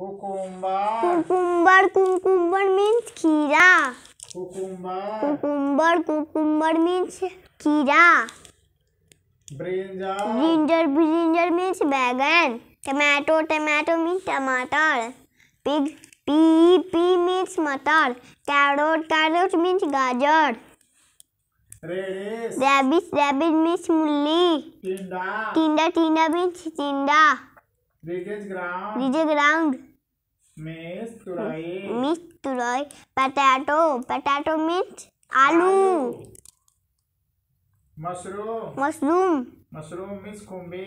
Cucumber cucumber means खीरा cucumber cucumber means खीरा brinjal brinjal means बैगन टमाटो टमाटो मीन्स टमाटर पिग पी पी मीन्स मटर कैरोट कैरोट मीन्स गाजर रेबिस रेबिस मीन्स मूली टिंडा टिंडा मीन्स टिंडा रिजेज ग्राउंड मिस तुरई मिस तुरई पटाटो पटाटो मीन्स आलू मशरूम मशरूम मशरूम मीन्स खुम्बी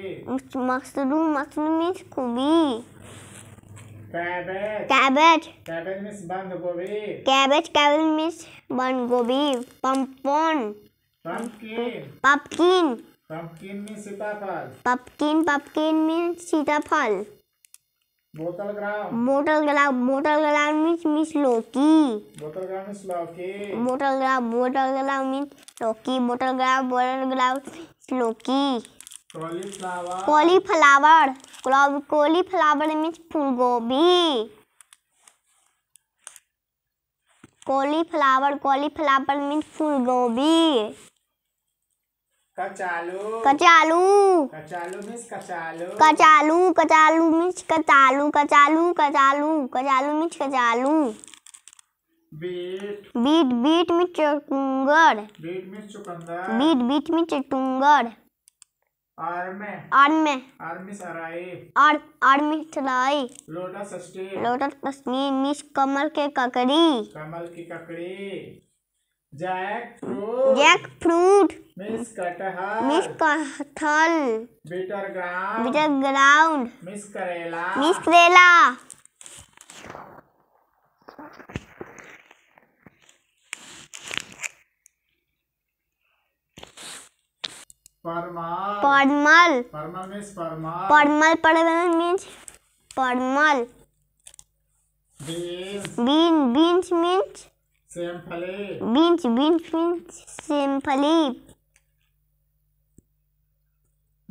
मशरूम मशरूम मीन्स खुम्बी कैबेज कैबेज कैबेज मीन्स बंद गोभी कैबेज कैबेज मीन्स बंद गोभी पम्पॉन पम्पकिन पंपकिन में सीताफल पंपकिन पंपकिन में सीताफल बोतल ग्राम बोतल ग्राम बोतल ग्राम मीन्स मीन्स लौकी बोतल ग्राम मीन्स लौकी बोतल ग्राम बोतल ग्राम मीन्स लौकी बोतल ग्राम बोतल ग्राम लौकी कॉलीफ्लावर कॉलीफ्लावर कॉलीफ्लावर मीन्स फूलगोभी कॉलीफ्लावर कॉलीफ्लावर मीन्स गोभी कचालू कचालू कचालू मीन्स कचालू कचालू कचालू कचालू कचालू कचालू बीट बीट बीट में बीट बीट बीट में चटुंगर आर्मे आर्मे सराई आर सराई लोटस स्टील लोटस कश्मीर मिस कमल के ककड़ी कमल की ककड़ी jackfruit jackfruit means कटहल मिस कटहल bitter gourd bitter gourd means करेला मिस करेला परमल परमल परमल मींस परमल परमल परमल मींस परमल बीन्स बीन बीन्स मींस सेमफली बीन्स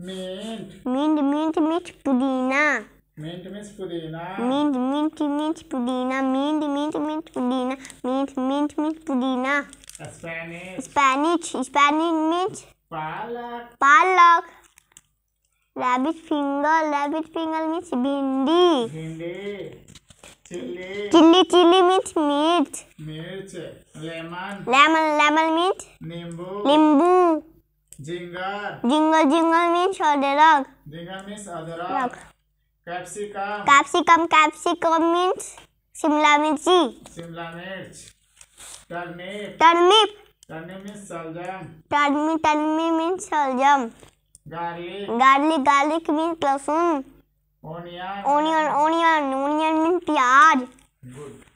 मिंट मिंट मिंट पुदीना मिंट मिंट पुदीना मिंट मिंट मिंट पुदीना मिंट मिंट मिंट पुदीना मिंट मिंट मिंट पुदीना स्पेनिश स्पेनिश स्पेनिश मिंट पालक पालक rabbit finger rabbit finger means भिंडी भिंडी चिल्ली चिल्ली चिल्ली मीन्स मिर्च मिर्च लेमन लेमन लेमन मीन्स नींबू नींबू Ginger. Ginger, ginger means other rug. Ginger means other rug. rug. Capsicum. Capsicum, capsicum means Simla mirchi. Simla mirch. Turnip. Turnip. Turnip means saljam. Turnip, turnip means saljam. Garlic. Garlic, garlic means lasun. Onion. Onion, onion, onion means piyaj. Good.